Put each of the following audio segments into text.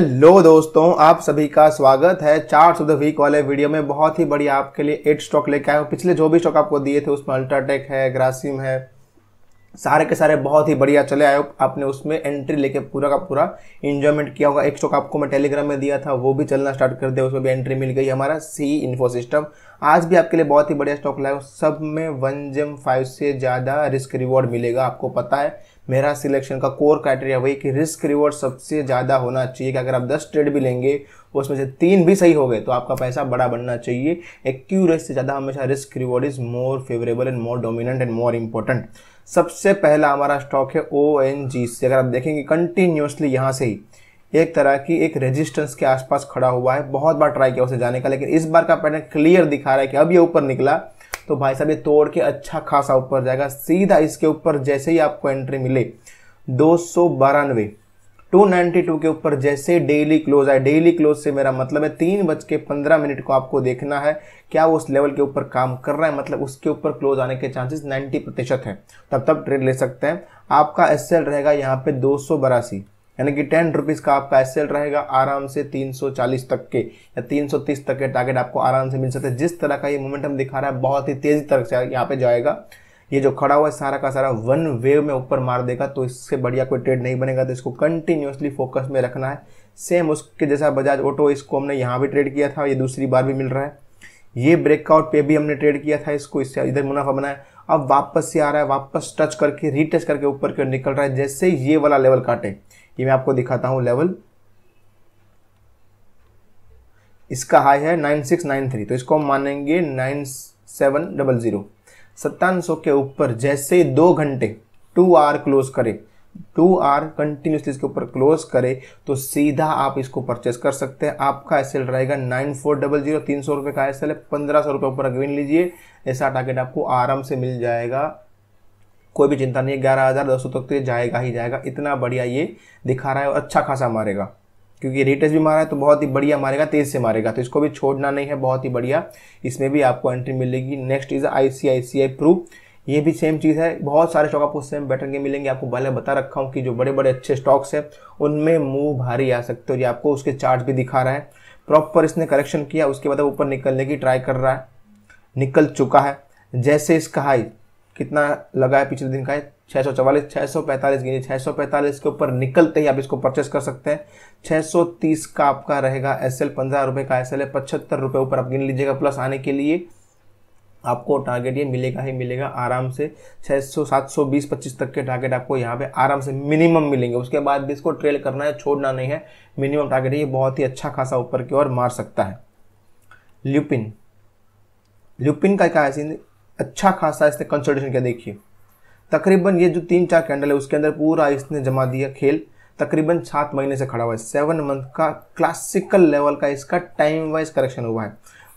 hello दोस्तों आप सभी का स्वागत है चार्ट ऑफ द वीक वाले वीडियो में बहुत ही बढ़िया आपके लिए एट स्टॉक लेके आए पिछले जो भी स्टॉक आपको दिए थे उसमें अल्ट्राटेक है ग्रासिम है सारे के सारे बहुत ही बढ़िया चले आए आपने उसमें एंट्री लेके पूरा का पूरा इन्जॉयमेंट किया होगा एक स्टॉक आपको मैं टेलीग्राम में दिया था वो भी चलना स्टार्ट कर दिया उसमें भी एंट्री मिल गई हमारा सी इन्फो सिस्टम आज भी आपके लिए बहुत ही बढ़िया स्टॉक लाया सब में वन जेम फाइव से ज़्यादा रिस्क रिवॉर्ड मिलेगा आपको पता है मेरा सिलेक्शन का कोर क्राइटेरिया वही कि रिस्क रिवॉर्ड सबसे ज़्यादा होना चाहिए कि अगर आप दस ट्रेड भी लेंगे उसमें से तीन भी सही हो गए तो आपका पैसा बड़ा बनना चाहिए एक्यूरेट से ज़्यादा हमेशा risk reward is more favourable and more dominant and more important सबसे पहला हमारा स्टॉक है ओ एन जी सी अगर आप देखेंगे कंटिन्यूसली यहाँ से ही एक तरह की एक रेजिस्टेंस के आसपास खड़ा हुआ है बहुत बार ट्राई किया उसे जाने का लेकिन इस बार का पैटर्न क्लियर दिखा रहा है कि अब ये ऊपर निकला तो भाई साहब ये तोड़ के अच्छा खासा ऊपर जाएगा सीधा इसके ऊपर जैसे ही आपको एंट्री मिले दो सौ बारानवे 292 के ऊपर जैसे डेली क्लोज आए डेली क्लोज से मेरा मतलब है तीन बज के पंद्रह मिनट को आपको देखना है क्या वो उस लेवल के ऊपर काम कर रहा है मतलब उसके ऊपर क्लोज आने के चांसेस 90 प्रतिशत है तब तब ट्रेड ले सकते हैं आपका एस रहेगा यहाँ पे दो यानी कि टेन रुपीज़ का आपका एस रहेगा आराम से 340 तक के या 330 तक के टारगेट आपको आराम से मिल सकते हैं जिस तरह का ये मोमेंटम दिखा रहा है बहुत ही तेज़ी तरह से यहाँ पे जाएगा ये जो खड़ा हुआ है सारा का सारा वन वेव में ऊपर मार देगा तो इससे बढ़िया कोई ट्रेड नहीं बनेगा तो इसको कंटिन्यूसली फोकस में रखना है सेम उसके जैसा बजाज ऑटो इसको हमने यहाँ भी ट्रेड किया था ये दूसरी बार भी मिल रहा है ये ब्रेकआउट पे भी हमने ट्रेड किया था इसको इससे इधर मुनाफा बनाया अब वापस से आ रहा है वापस टच करके रीटच करके ऊपर की ओर निकल रहा है जैसे ये वाला लेवल काटे ये मैं आपको दिखाता हूँ लेवल इसका हाई है नाइन सिक्स नाइन थ्री तो इसको हम मानेंगे नाइन सेवन डबल ज़ीरो सौ के ऊपर जैसे दो घंटे टू आर क्लोज करे टू आर कंटिन्यूसली इसके ऊपर क्लोज करे तो सीधा आप इसको परचेस कर सकते हैं आपका एस रहेगा नाइन फोर डबल जीरो तीन सौ रुपये का एस एल है पंद्रह सौ रुपये ऊपर गिन लीजिए ऐसा टारगेट आपको आराम से मिल जाएगा कोई भी चिंता नहीं है ग्यारह हज़ार दो सौ तक तो ये जाएगा ही जाएगा इतना बढ़िया ये दिखा रहा है और अच्छा खासा मारेगा क्योंकि रेटस भी मारा है तो बहुत ही बढ़िया मारेगा तेज से मारेगा तो इसको भी छोड़ना नहीं है बहुत ही बढ़िया इसमें भी आपको एंट्री मिलेगी next is I C I C I Pru ये भी सेम चीज़ है बहुत सारे स्टॉक आपको सेम बैटर के मिलेंगे आपको पहले बता रखा हूँ कि जो बड़े बड़े अच्छे स्टॉक्स हैं उनमें मूव भारी आ सकते हो ये आपको उसके चार्ज भी दिखा रहा है प्रॉपर इसने करेक्शन किया उसके बाद ऊपर निकलने की ट्राई कर रहा है निकल चुका है जैसे इसका हाई कितना लगा है पिछले दिन का है छः सौ चवालीस सौ पैंतालीस गिनी छह सौ पैंतालीस के ऊपर निकलते ही आप इसको परचेस कर सकते हैं छह सौ तीस का आपका रहेगा एस एल पंद्रह का एस एल है पचहत्तर ऊपर आप गिन लीजिएगा प्लस आने के लिए आपको टारगेट ये मिलेगा ही मिलेगा आराम से 600 720 25 तक के टारगेट आपको यहाँ पे आराम से मिनिमम मिलेंगे उसके बाद भी इसको ट्रेल करना है छोड़ना नहीं है मिनिमम टारगेट ये बहुत ही अच्छा खासा ऊपर की ओर मार सकता है ल्यूपिन ल्यूपिन का क्या है अच्छा खासा इसने कंसल्टेशन किया देखिए तकरीबन ये जो तीन चार कैंडल है उसके अंदर पूरा इसने जमा दिया खेल तकरीबन सात महीने से खड़ा हुआ है सेवन मंथ का क्लासिकल लेवल का इसका टाइम वाइज करेक्शन हुआ है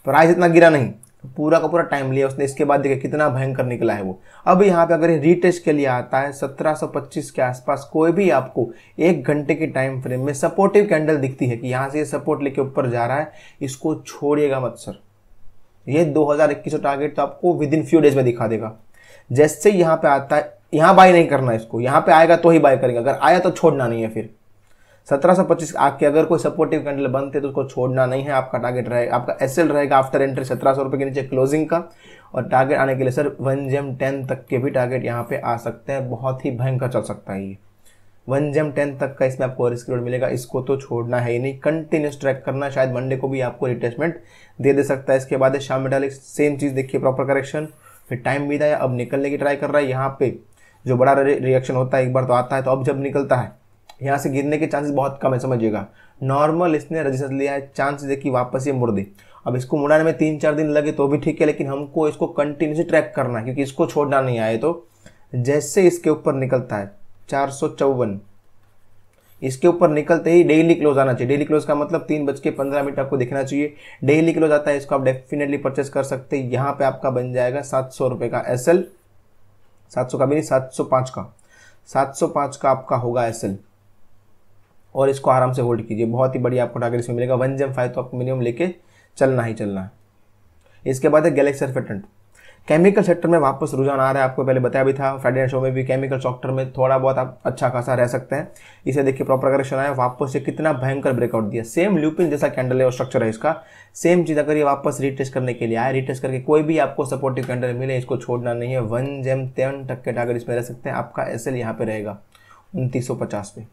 प्राइस इतना गिरा नहीं पूरा का पूरा टाइम लिया उसने इसके बाद देखा कितना भयंकर निकला है वो अब यहाँ पे अगर रीटेस्ट के लिए आता है 1725 के आसपास कोई भी आपको एक घंटे के टाइम फ्रेम में सपोर्टिव कैंडल दिखती है कि यहाँ से ये सपोर्ट लेके ऊपर जा रहा है इसको छोड़िएगा मत सर ये 2100 टारगेट तो आपको विद इन फ्यू डेज में दिखा देगा जैसे यहां पे आता है यहां बाय नहीं करना इसको यहां पे आएगा तो ही बाय करेगा अगर आया तो छोड़ना नहीं है फिर सत्रह सौ पच्चीस आके अगर कोई सपोर्टिव कैंडल बनते तो उसको छोड़ना नहीं है आपका टारगेट रहेगा आपका एस रहेगा आफ्टर एंट्री सत्रह सौ रुपये के नीचे क्लोजिंग का और टारगेट आने के लिए सर वन जेम टेन तक के भी टारगेट यहाँ पे आ सकते हैं बहुत ही भयंकर चल सकता है ये वन जेम टेन तक का इसमें आपको रिस्क रोड मिलेगा इसको तो छोड़ना है ही नहीं कंटिन्यूस ट्रैक करना शायद मंडे को भी आपको रिटेचमेंट दे दे सकता है इसके बाद शाम में सेम चीज़ देखिए प्रॉपर करेक्शन फिर टाइम भी है अब निकलने की ट्राई कर रहा है यहाँ पे जो बड़ा रिएक्शन होता है एक बार तो आता है तो अब जब निकलता है यहाँ से गिरने के चांसेस बहुत कम है समझिएगा नॉर्मल इसने रजिस्टर लिया है चांस है कि वापस ये मुड़ दे अब इसको मुड़ाने में तीन चार दिन लगे तो भी ठीक है लेकिन हमको इसको कंटिन्यूसली ट्रैक करना है क्योंकि इसको छोड़ना नहीं आए तो जैसे इसके ऊपर निकलता है चार सौ चौवन इसके ऊपर निकलते ही डेली क्लोज आना चाहिए डेली क्लोज का मतलब तीन बज के पंद्रह मिनट आपको दिखना चाहिए डेली क्लोज आता है इसको आप डेफिनेटली परचेस कर सकते हैं यहाँ पे आपका बन जाएगा सात सौ रुपये का एस एल सात सौ का भी नहीं सात सौ पाँच का सात सौ पाँच का आपका होगा एस एल और इसको आराम से होल्ड कीजिए बहुत ही बढ़िया आपको टारगेट इसमें मिलेगा वन जेम फाइव तो आपको मिनिमम लेके चलना ही चलना है इसके बाद है गैलेक्सर फेटेंट केमिकल सेक्टर में वापस रुझान आ रहा है आपको पहले बताया भी था फ्राइडे शो में भी केमिकल सेक्टर में थोड़ा बहुत आप अच्छा खासा रह सकते हैं इसे देखिए प्रॉपर करेक्शन आया वापस से कितना भयंकर ब्रेकआउट दिया सेम ल्यूपिन जैसा कैंडल है और स्ट्रक्चर है इसका सेम चीज़ अगर ये वापस रिटेस्ट करने के लिए आए रिटेस्ट करके कोई भी आपको सपोर्टिव कैंडल मिले इसको छोड़ना नहीं है वन जेम तेवन टक्के के टागर इसमें रह सकते हैं आपका एस एल यहाँ पर रहेगा उनतीस सौ पचास पे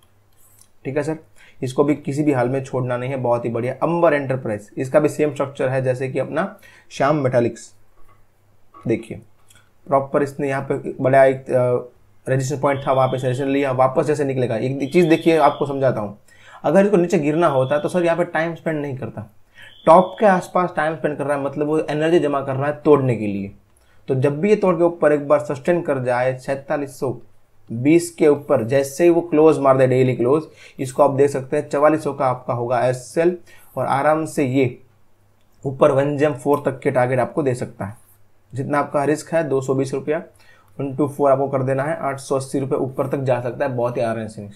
ठीक है सर इसको भी किसी भी हाल में छोड़ना नहीं है बहुत ही बढ़िया अंबर एंटरप्राइज इसका भी सेम स्ट्रक्चर है जैसे कि अपना श्याम मेटालिक्स देखिए प्रॉपर इसने यहाँ पे बड़ा एक रजिस्टर पॉइंट था वहाँ पे सजेशन लिया वापस जैसे निकलेगा एक चीज़ देखिए आपको समझाता हूँ अगर इसको नीचे गिरना होता तो सर यहाँ पे टाइम स्पेंड नहीं करता टॉप के आसपास टाइम स्पेंड कर रहा है मतलब वो एनर्जी जमा कर रहा है तोड़ने के लिए तो जब भी ये तोड़ के ऊपर एक बार सस्टेन कर जाए सैंतालीस सौ बीस के ऊपर जैसे ही वो क्लोज मार दे डेली क्लोज इसको आप देख सकते हैं चवालीस का आपका होगा एस और आराम से ये ऊपर वन जेम फोर तक के टारगेट आपको दे सकता है जितना आपका रिस्क है दो सौ बीस रुपया टू फोर आपको कर देना है आठ सौ अस्सी रुपये ऊपर तक जा सकता है बहुत ही आराम से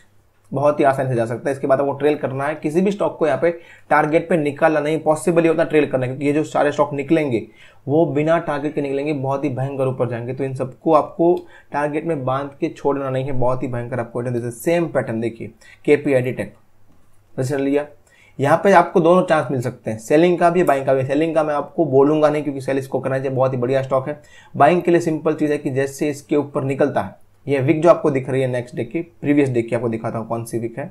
बहुत ही आसानी से जा सकता है इसके बाद आपको ट्रेल करना है किसी भी स्टॉक को यहाँ पे टारगेट पे निकालना नहीं पॉसिबल ही होता ट्रेल करना क्योंकि ये जो सारे स्टॉक निकलेंगे वो बिना टारगेट के निकलेंगे बहुत ही भयंकर ऊपर जाएंगे तो इन सबको आपको टारगेट में बांध के छोड़ना नहीं है बहुत ही भयंकर आपको सेम पैटर्न देखिए के पी आई डी टेक लिया यहाँ पे आपको दोनों चांस मिल सकते हैं सेलिंग का भी बाइंग का भी सेलिंग का मैं आपको बोलूंगा नहीं क्योंकि सेल इसको करना चाहिए बहुत ही बढ़िया स्टॉक है बाइंग के लिए सिंपल चीज़ है कि जैसे इसके ऊपर निकलता है ये विक जो आपको दिख रही है नेक्स्ट डे की प्रीवियस डे की आपको दिखाता हूँ कौन सी विक है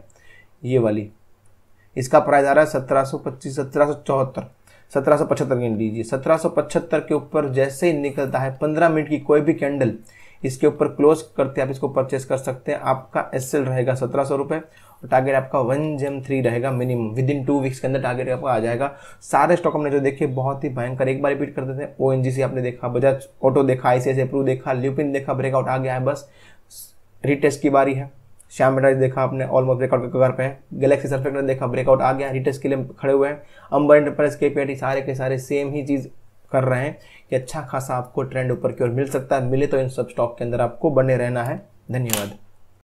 ये वाली इसका प्राइस आ रहा है सत्रह सौ पच्चीस सत्रह सौ चौहत्तर सत्रह सौ पचहत्तर लीजिए सत्रह के ऊपर जैसे ही निकलता है पंद्रह मिनट की कोई भी कैंडल इसके ऊपर क्लोज करते आप इसको परचेस कर सकते हैं आपका एस रहेगा सत्रह सौ रुपये और टारगेट आपका वन जेम थ्री रहेगा minimum within two weeks के अंदर टारगेट आपका आ जाएगा सारे स्टॉक हमने जो देखे बहुत ही भयंकर एक बार रिपीट कर देते हैं ओ एन जी सी आपने देखा बजाज ऑटो देखा आई सी प्रू देखा ल्यूपिन देखा ब्रेकआउट आ गया है बस रिटेस्ट की बारी है श्याम मेटाज देखा आपने ऑलमोस्ट ब्रेकआउट के कगार पे है गैलेक्सी ने देखा ब्रेकआउट आ गया रिटेस्ट के लिए खड़े हुए हैं अम्बर इंटरप्राइज के पी सारे के सारे सेम ही चीज़ कर रहे हैं कि अच्छा खासा आपको ट्रेंड ऊपर की ओर मिल सकता है मिले तो इन सब स्टॉक के अंदर आपको बने रहना है धन्यवाद